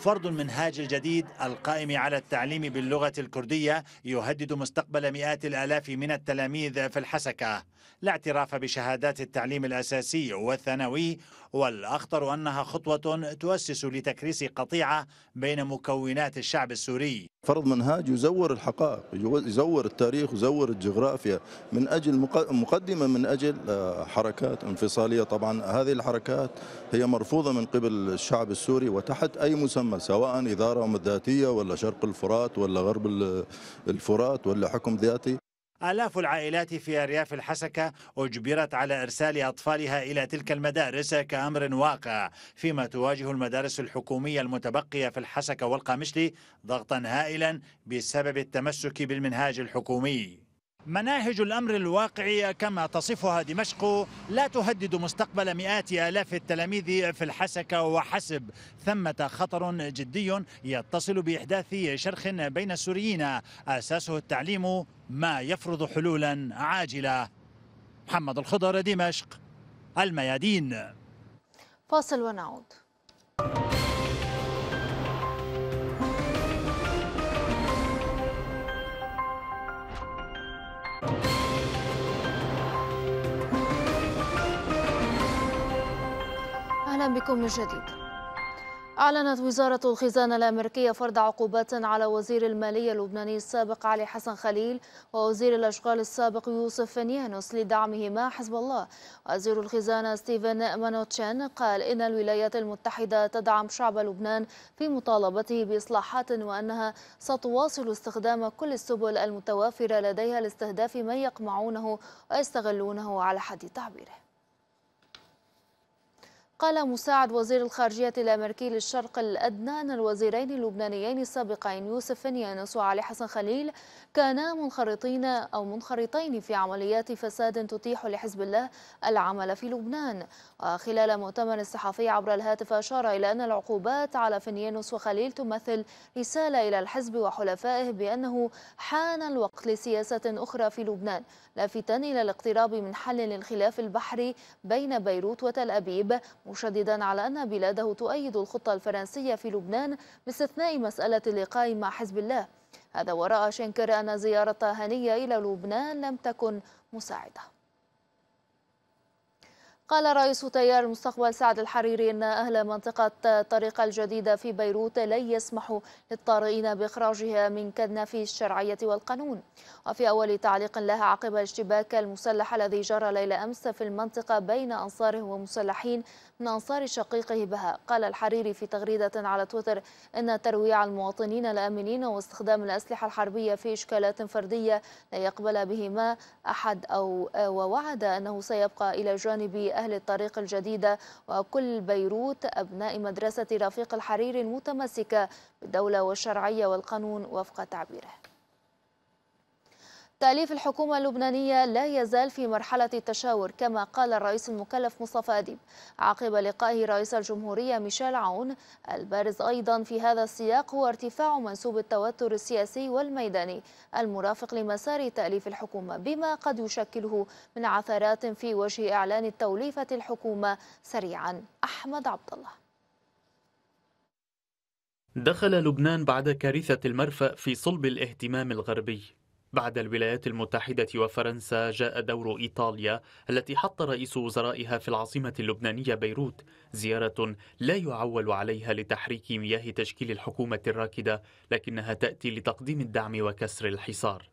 فرض المنهاج الجديد القائم على التعليم باللغة الكردية يهدد مستقبل مئات الآلاف من التلاميذ في الحسكة لا اعتراف بشهادات التعليم الأساسي والثانوي والأخطر أنها خطوة تؤسس لتكريس قطيعة بين مكونات الشعب السوري فرض منهاج يزور الحقائق يزور التاريخ يزور الجغرافيا من أجل مقدمة من أجل آه، حركات انفصالية طبعا هذه الحركات هي مرفوضة من قبل الشعب السوري وتحت أي مسمى سواء إدارة أمم ذاتية ولا شرق الفرات ولا غرب الفرات ولا حكم ذاتي آلاف العائلات في أرياف الحسكة أجبرت على إرسال أطفالها إلى تلك المدارس كأمر واقع فيما تواجه المدارس الحكومية المتبقية في الحسكة والقامشلي ضغطا هائلا بسبب التمسك بالمنهاج الحكومي مناهج الامر الواقعيه كما تصفها دمشق لا تهدد مستقبل مئات الاف التلاميذ في الحسكه وحسب ثمه خطر جدي يتصل باحداث شرخ بين السوريين اساسه التعليم ما يفرض حلولا عاجله محمد الخضر دمشق الميادين فاصل ونعود بكم من جديد. أعلنت وزارة الخزانة الأمريكية فرض عقوبات على وزير المالية اللبناني السابق علي حسن خليل ووزير الأشغال السابق يوسف فنيانوس لدعمهما حزب الله. وزير الخزانة ستيفن مانوتشان قال إن الولايات المتحدة تدعم شعب لبنان في مطالبته بإصلاحات وأنها ستواصل استخدام كل السبل المتوافرة لديها لاستهداف من يقمعونه ويستغلونه على حد تعبيره. قال مساعد وزير الخارجية الأمريكي للشرق الأدنى أن الوزيرين اللبنانيين السابقين يوسف يانس وعلي حسن خليل كانا منخرطين أو منخرطين في عمليات فساد تتيح لحزب الله العمل في لبنان وخلال مؤتمر صحفي عبر الهاتف أشار إلى أن العقوبات على فنيانوس وخليل تمثل رسالة إلى الحزب وحلفائه بأنه حان الوقت لسياسة أخرى في لبنان لافتا إلى الاقتراب من حل للخلاف البحري بين بيروت وتل أبيب مشددا على أن بلاده تؤيد الخطة الفرنسية في لبنان باستثناء مسألة اللقاء مع حزب الله هذا ورأى شنكر أن زيارة هنية إلى لبنان لم تكن مساعدة قال رئيس تيار المستقبل سعد الحريري أن أهل منطقة طريق الجديدة في بيروت لن يسمحوا للطارئين بإخراجها من كنف الشرعية والقانون وفي أول تعليق لها عقب الاشتباك المسلح الذي جرى ليلة أمس في المنطقة بين أنصاره ومسلحين من أنصار شقيقه بها قال الحريري في تغريدة على تويتر أن ترويع المواطنين الآمنين واستخدام الأسلحة الحربية في إشكالات فردية لا يقبل بهما أحد أو ووعد أنه سيبقى إلى جانب أهل الطريق الجديدة وكل بيروت أبناء مدرسة رفيق الحريري المتمسكة بالدولة والشرعية والقانون وفق تعبيره تأليف الحكومة اللبنانية لا يزال في مرحلة التشاور كما قال الرئيس المكلف مصطفى أديب عقب لقائه رئيس الجمهورية ميشيل عون البارز أيضا في هذا السياق هو ارتفاع منسوب التوتر السياسي والميداني المرافق لمسار تأليف الحكومة بما قد يشكله من عثرات في وجه إعلان التوليفة الحكومة سريعا أحمد عبد الله دخل لبنان بعد كارثة المرفأ في صلب الاهتمام الغربي بعد الولايات المتحدة وفرنسا جاء دور إيطاليا التي حط رئيس وزرائها في العاصمة اللبنانية بيروت زيارة لا يعول عليها لتحريك مياه تشكيل الحكومة الراكدة لكنها تأتي لتقديم الدعم وكسر الحصار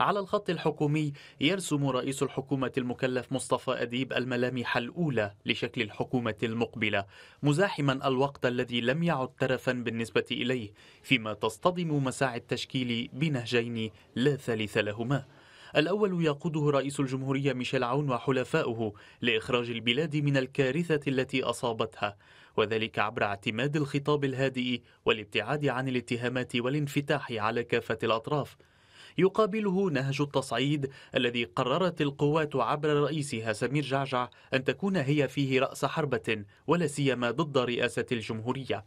على الخط الحكومي يرسم رئيس الحكومة المكلف مصطفى أديب الملامح الأولى لشكل الحكومة المقبلة مزاحما الوقت الذي لم يعد ترفا بالنسبة إليه فيما تصطدم مساعي التشكيل بنهجين لا ثالث لهما الأول يقوده رئيس الجمهورية ميشيل عون وحلفاؤه لإخراج البلاد من الكارثة التي أصابتها وذلك عبر اعتماد الخطاب الهادئ والابتعاد عن الاتهامات والانفتاح على كافة الأطراف يقابله نهج التصعيد الذي قررت القوات عبر رئيسها سمير جعجع أن تكون هي فيه رأس حربة ولا سيما ضد رئاسة الجمهورية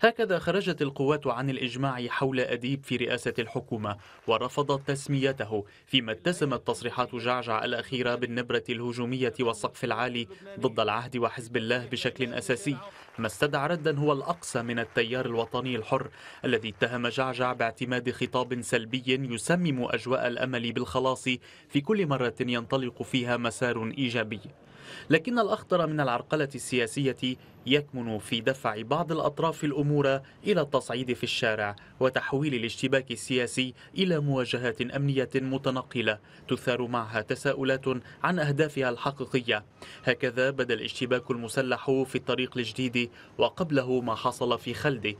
هكذا خرجت القوات عن الإجماع حول أديب في رئاسة الحكومة ورفضت تسميته فيما اتسمت تصريحات جعجع الأخيرة بالنبرة الهجومية والسقف العالي ضد العهد وحزب الله بشكل أساسي ما استدعى ردا هو الأقصى من التيار الوطني الحر الذي اتهم جعجع باعتماد خطاب سلبي يسمم أجواء الأمل بالخلاص في كل مرة ينطلق فيها مسار إيجابي لكن الأخطر من العرقلة السياسية يكمن في دفع بعض الأطراف الأمور إلى التصعيد في الشارع وتحويل الاشتباك السياسي إلى مواجهات أمنية متنقلة تثار معها تساؤلات عن أهدافها الحقيقية هكذا بدا الاشتباك المسلح في الطريق الجديد وقبله ما حصل في خلده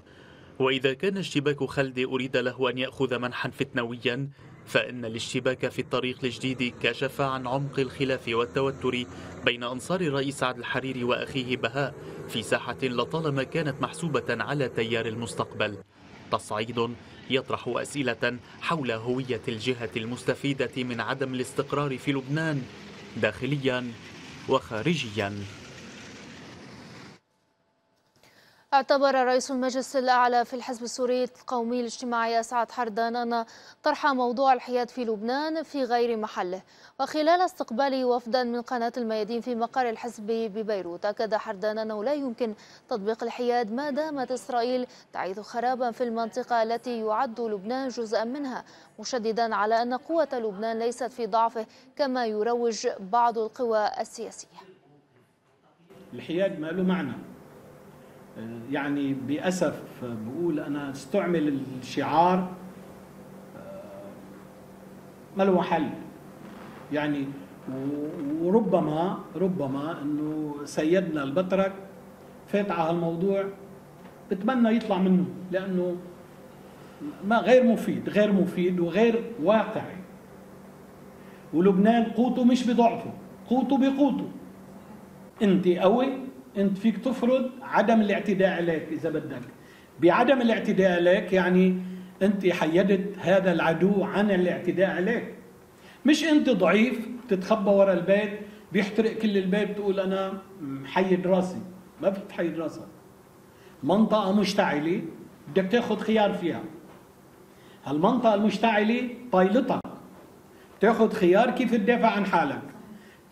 وإذا كان اشتباك خلد أريد له أن يأخذ منحا فتنويا فإن الاشتباك في الطريق الجديد كشف عن عمق الخلاف والتوتر بين أنصار الرئيس عبد الحريري وأخيه بهاء في ساحة لطالما كانت محسوبة على تيار المستقبل تصعيد يطرح أسئلة حول هوية الجهة المستفيدة من عدم الاستقرار في لبنان داخليا وخارجيا اعتبر رئيس المجلس الأعلى في الحزب السوري القومي الاجتماعي أسعد حردان أن طرح موضوع الحياد في لبنان في غير محله وخلال استقبال وفدا من قناة الميادين في مقر الحزب ببيروت أكد حردان أنه لا يمكن تطبيق الحياد ما دامت إسرائيل تعيث خرابا في المنطقة التي يعد لبنان جزءا منها مشددا على أن قوة لبنان ليست في ضعفه كما يروج بعض القوى السياسية الحياد ما له معنى آه، يعني بأسف بقول أنا استعمل الشعار آه، ما له حل يعني وربما ربما انه سيدنا البترك فات على هالموضوع بتمنى يطلع منه لانه ما غير مفيد غير مفيد وغير واقعي ولبنان قوته مش بضعفه قوته بقوته انت قوي انت فيك تفرض عدم الاعتداء عليك اذا بدك بعدم الاعتداء عليك يعني انت حيدت هذا العدو عن الاعتداء عليك مش انت ضعيف بتتخبى ورا البيت بيحترق كل البيت بتقول انا محيد راسي ما فيك تحيد راسك منطقه مشتعله بدك تاخذ خيار فيها هالمنطقه المشتعله طايلتك تاخذ خيار كيف تدافع عن حالك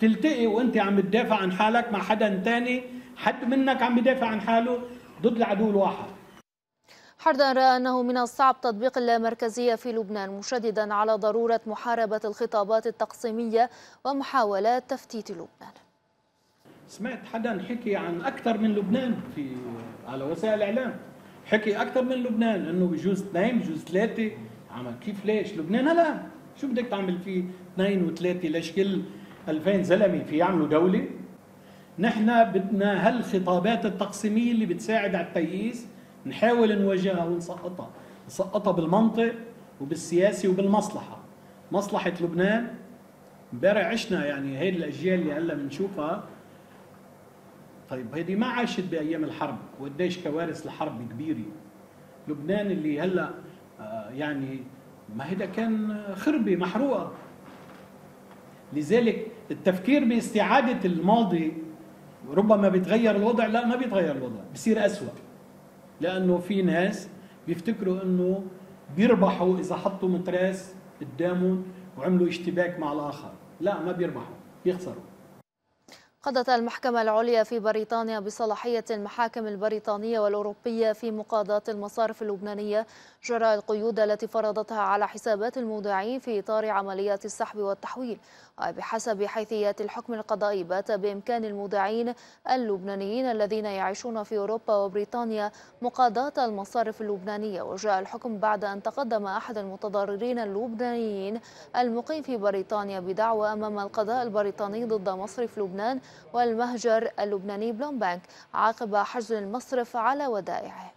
تلتقي وانت عم تدافع عن حالك مع حدا تاني حد منك عم يدافع عن حاله ضد العدو الواحد حردا رأى أنه من الصعب تطبيق اللامركزية في لبنان مشددا على ضرورة محاربة الخطابات التقسيمية ومحاولات تفتيت لبنان سمعت حدا حكي عن أكثر من لبنان في على وسائل الإعلام حكي أكثر من لبنان أنه بجوز اثنين بجوز ثلاثة عمل كيف ليش لبنان هلا شو بدك تعمل فيه اثنين وثلاثة ليش كل 2000 زلمة في يعملوا دولة نحن بدنا هالخطابات التقسيميه اللي بتساعد على التيئيس نحاول نواجهها ونسقطها نسقطها بالمنطق وبالسياسه وبالمصلحه مصلحه لبنان امبارح عشنا يعني هي الاجيال اللي هلا بنشوفها طيب هيدي ما عاشت بايام الحرب وقديش كوارث الحرب كبيره لبنان اللي هلا آه، يعني ما هيدا كان خربه محروقه لذلك التفكير باستعاده الماضي ربما بيتغير الوضع لا ما بيتغير الوضع بصير أسوأ لأنه في ناس بيفتكروا أنه بيربحوا إذا حطوا متراس قدامهم وعملوا اشتباك مع الآخر لا ما بيربحوا بيخسروا قضت المحكمة العليا في بريطانيا بصلاحية المحاكم البريطانية والأوروبية في مقاضاة المصارف اللبنانية جراء القيود التي فرضتها على حسابات المودعين في إطار عمليات السحب والتحويل وبحسب حيثيات الحكم القضائي بات بإمكان المودعين اللبنانيين الذين يعيشون في أوروبا وبريطانيا مقاضاة المصارف اللبنانية وجاء الحكم بعد أن تقدم أحد المتضررين اللبنانيين المقيم في بريطانيا بدعوى أمام القضاء البريطاني ضد مصرف لبنان والمهجر اللبناني بلومبانك عقب حجز المصرف على ودائعه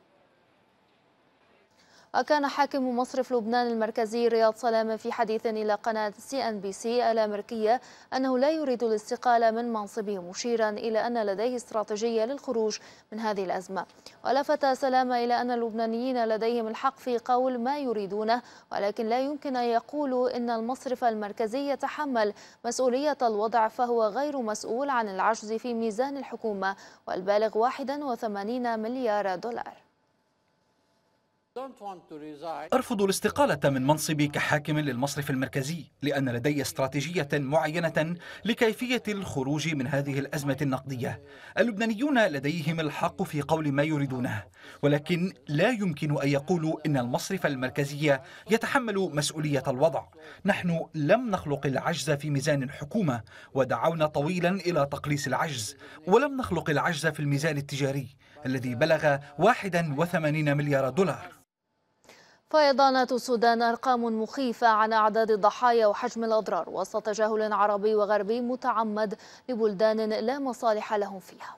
وكان حاكم مصرف لبنان المركزي رياض سلامة في حديث إلى قناة سي أن بي سي الأمريكية أنه لا يريد الاستقالة من منصبه مشيرا إلى أن لديه استراتيجية للخروج من هذه الأزمة ولفت سلامة إلى أن اللبنانيين لديهم الحق في قول ما يريدونه ولكن لا يمكن أن يقولوا إن المصرف المركزي يتحمل مسؤولية الوضع فهو غير مسؤول عن العجز في ميزان الحكومة والبالغ 81 مليار دولار أرفض الاستقالة من منصبي كحاكم للمصرف المركزي لأن لدي استراتيجية معينة لكيفية الخروج من هذه الأزمة النقدية اللبنانيون لديهم الحق في قول ما يريدونه ولكن لا يمكن أن يقولوا إن المصرف المركزي يتحمل مسؤولية الوضع نحن لم نخلق العجز في ميزان الحكومة ودعونا طويلا إلى تقليص العجز ولم نخلق العجز في الميزان التجاري الذي بلغ 81 مليار دولار فيضانات السودان أرقام مخيفة عن أعداد الضحايا وحجم الأضرار وسط تجاهل عربي وغربي متعمد لبلدان لا مصالح لهم فيها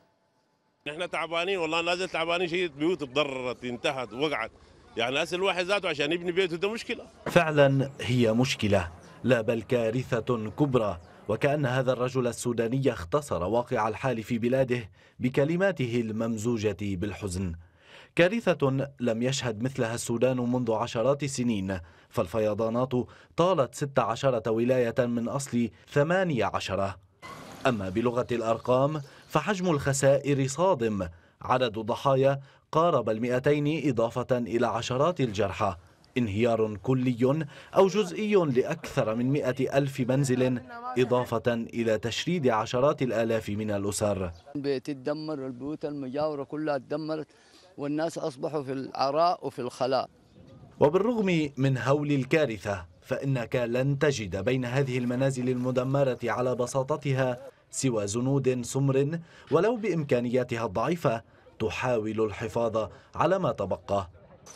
نحن تعبانين والله نازل تعبانين شيء بيوت تضررت انتهت وقعت يعني هسه الواحد ذاته عشان يبني بيته ده مشكلة فعلا هي مشكلة لا بل كارثة كبرى وكأن هذا الرجل السوداني اختصر واقع الحال في بلاده بكلماته الممزوجة بالحزن كارثة لم يشهد مثلها السودان منذ عشرات سنين فالفيضانات طالت 16 ولاية من أصل 18 أما بلغة الأرقام فحجم الخسائر صادم عدد الضحايا قارب المئتين إضافة إلى عشرات الجرحى انهيار كلي أو جزئي لأكثر من مئة ألف منزل إضافة إلى تشريد عشرات الآلاف من الأسر بتدمر البيوت المجاورة كلها تدمرت والناس أصبحوا في العراء وفي الخلاء وبالرغم من هول الكارثة فإنك لن تجد بين هذه المنازل المدمرة على بساطتها سوى زنود سمر ولو بإمكانياتها الضعيفة تحاول الحفاظ على ما تبقى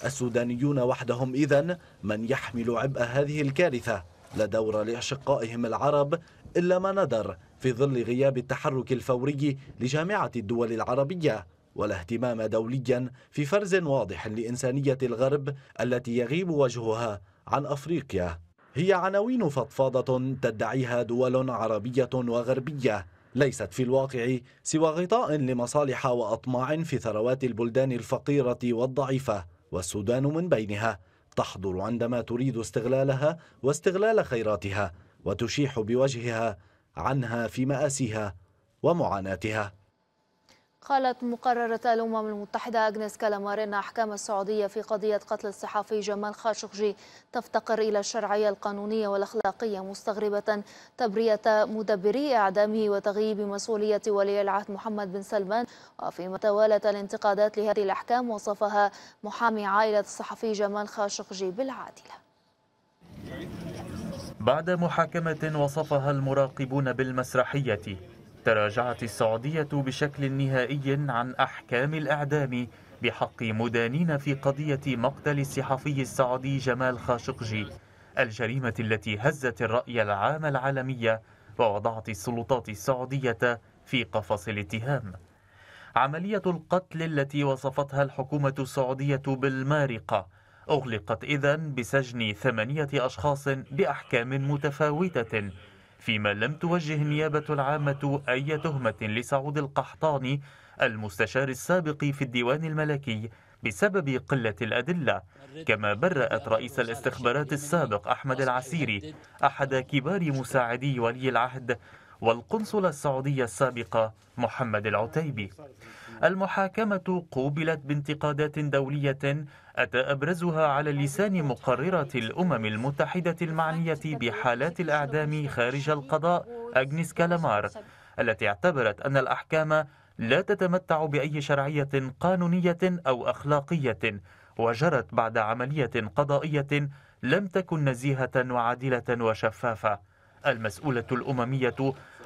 السودانيون وحدهم إذن من يحمل عبء هذه الكارثة لا دور لأشقائهم العرب إلا ما ندر في ظل غياب التحرك الفوري لجامعة الدول العربية ولا اهتمام دوليا في فرز واضح لإنسانية الغرب التي يغيب وجهها عن أفريقيا هي عناوين فضفاضة تدعيها دول عربية وغربية ليست في الواقع سوى غطاء لمصالح وأطماع في ثروات البلدان الفقيرة والضعيفة والسودان من بينها تحضر عندما تريد استغلالها واستغلال خيراتها وتشيح بوجهها عنها في مآسيها ومعاناتها قالت مقررة الأمم المتحدة أغنيس كالامار أن أحكام السعودية في قضية قتل الصحفي جمال خاشقجي تفتقر إلى الشرعية القانونية والأخلاقية مستغربة تبرية مدبري إعدامه وتغييب مسؤولية ولي العهد محمد بن سلمان وفيما توالت الانتقادات لهذه الأحكام وصفها محامي عائلة الصحفي جمال خاشقجي بالعادلة بعد محاكمة وصفها المراقبون بالمسرحية تراجعت السعودية بشكل نهائي عن أحكام الإعدام بحق مدانين في قضية مقتل الصحفي السعودي جمال خاشقجي الجريمة التي هزت الرأي العام العالمي ووضعت السلطات السعودية في قفص الاتهام عملية القتل التي وصفتها الحكومة السعودية بالمارقة أغلقت إذن بسجن ثمانية أشخاص بأحكام متفاوتة فيما لم توجه النيابة العامة أي تهمة لسعود القحطاني المستشار السابق في الديوان الملكي بسبب قلة الأدلة كما برأت رئيس الاستخبارات السابق أحمد العسيري أحد كبار مساعدي ولي العهد والقنصلة السعودية السابقة محمد العتيبي المحاكمة قوبلت بانتقادات دولية أتى أبرزها على لسان مقررة الأمم المتحدة المعنية بحالات الإعدام خارج القضاء أجنس كالامار التي اعتبرت أن الأحكام لا تتمتع بأي شرعية قانونية أو أخلاقية وجرت بعد عملية قضائية لم تكن نزيهة وعادلة وشفافة المسؤولة الأممية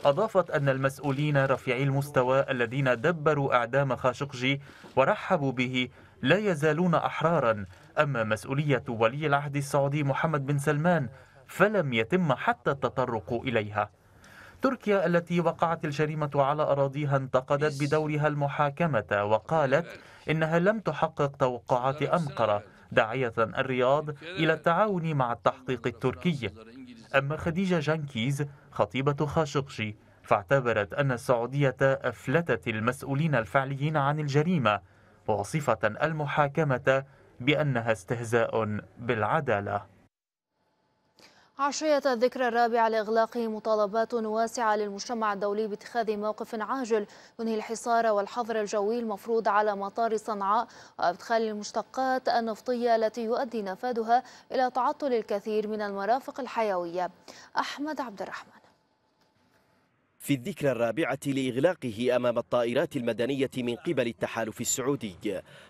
أضافت أن المسؤولين رفيعي المستوى الذين دبروا أعدام خاشقجي ورحبوا به لا يزالون أحرارا أما مسؤولية ولي العهد السعودي محمد بن سلمان فلم يتم حتى التطرق إليها تركيا التي وقعت الجريمة على أراضيها انتقدت بدورها المحاكمة وقالت إنها لم تحقق توقعات أنقرة داعية الرياض إلى التعاون مع التحقيق التركي أما خديجة جانكيز خطيبة خاشقشي فاعتبرت أن السعودية أفلتت المسؤولين الفعليين عن الجريمة وصفة المحاكمة بأنها استهزاء بالعدالة عشية الذكرى الرابعة لإغلاق مطالبات واسعة للمجتمع الدولي باتخاذ موقف عاجل ينهي الحصار والحظر الجوي المفروض على مطار صنعاء وإدخال المشتقات النفطية التي يؤدي نفاذها إلى تعطل الكثير من المرافق الحيوية أحمد عبد الرحمن في الذكرى الرابعة لإغلاقه أمام الطائرات المدنية من قبل التحالف السعودي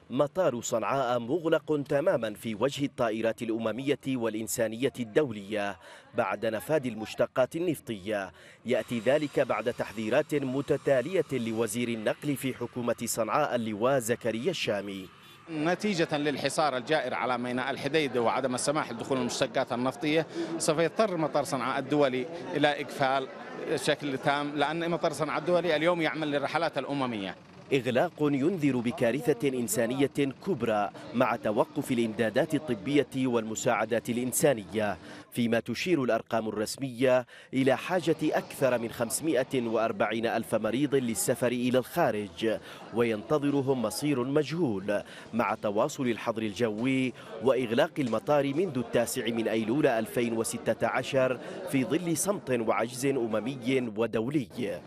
مطار صنعاء مغلق تماما في وجه الطائرات الأممية والإنسانية الدولية بعد نفاد المشتقات النفطية يأتي ذلك بعد تحذيرات متتالية لوزير النقل في حكومة صنعاء اللواء زكريا الشامي نتيجة للحصار الجائر على ميناء الحديدة وعدم السماح لدخول المشتقات النفطية سوف يضطر مطار صنعاء الدولي إلى إقفال بشكل تام لأن مطار صنعاء الدولي اليوم يعمل للرحلات الأممية إغلاق ينذر بكارثة إنسانية كبرى مع توقف الإمدادات الطبية والمساعدات الإنسانية فيما تشير الأرقام الرسمية إلى حاجة أكثر من 540 ألف مريض للسفر إلى الخارج وينتظرهم مصير مجهول مع تواصل الحظر الجوي وإغلاق المطار منذ التاسع من أيلول 2016 في ظل صمت وعجز أممي ودولي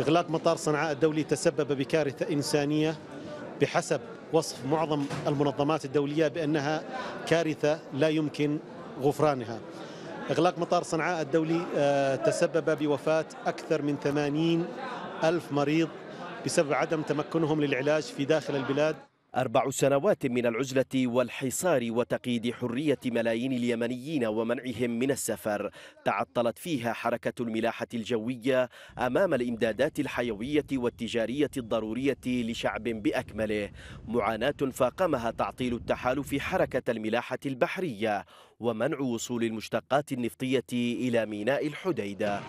إغلاق مطار صنعاء الدولي تسبب بكارثة إنسانية بحسب وصف معظم المنظمات الدولية بأنها كارثة لا يمكن غفرانها إغلاق مطار صنعاء الدولي آه، تسبب بوفاة أكثر من ثمانين ألف مريض بسبب عدم تمكنهم للعلاج في داخل البلاد أربع سنوات من العزلة والحصار وتقييد حرية ملايين اليمنيين ومنعهم من السفر تعطلت فيها حركة الملاحة الجوية أمام الإمدادات الحيوية والتجارية الضرورية لشعب بأكمله معاناة فاقمها تعطيل التحالف حركة الملاحة البحرية ومنع وصول المشتقات النفطية إلى ميناء الحديدة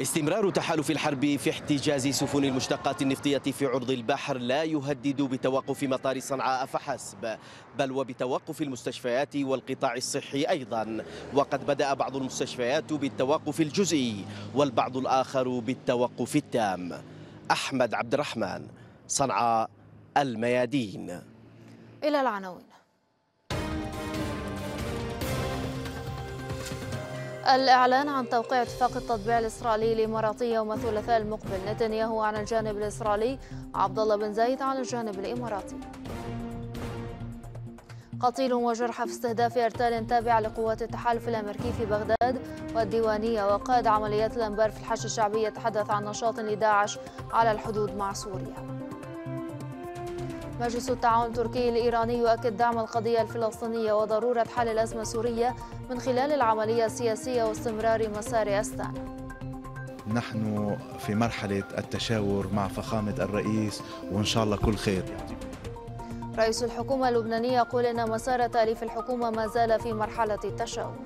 استمرار تحالف الحرب في احتجاز سفن المشتقات النفطية في عرض البحر لا يهدد بتوقف مطار صنعاء فحسب بل وبتوقف المستشفيات والقطاع الصحي أيضا وقد بدأ بعض المستشفيات بالتوقف الجزئي والبعض الآخر بالتوقف التام أحمد عبد الرحمن صنعاء الميادين إلى العناوين الإعلان عن توقيع اتفاق التطبيع الإسرائيلي الإماراتي يوم الثلاثاء المقبل نتنياهو عن الجانب الإسرائيلي عبد الله بن زايد عن الجانب الإماراتي قتيل وجرحى في استهداف ارتال تابع لقوات التحالف الامريكي في بغداد والديوانيه وقائد عمليات الانبار في الحشد الشعبي يتحدث عن نشاط لداعش على الحدود مع سوريا مجلس التعاون التركي الإيراني يؤكد دعم القضية الفلسطينية وضرورة حل الأزمة السورية من خلال العملية السياسية واستمرار مسار أستانا نحن في مرحلة التشاور مع فخامة الرئيس وإن شاء الله كل خير رئيس الحكومة اللبنانية يقول أن مسار تأليف الحكومة ما زال في مرحلة التشاور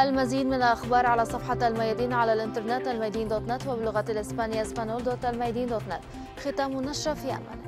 المزيد من الأخبار على صفحة الميادين على الإنترنت الميادين دوت نت وبلغة الإسبانية اسبانول دوت الميادين دوت نت ختام النشرة في أمان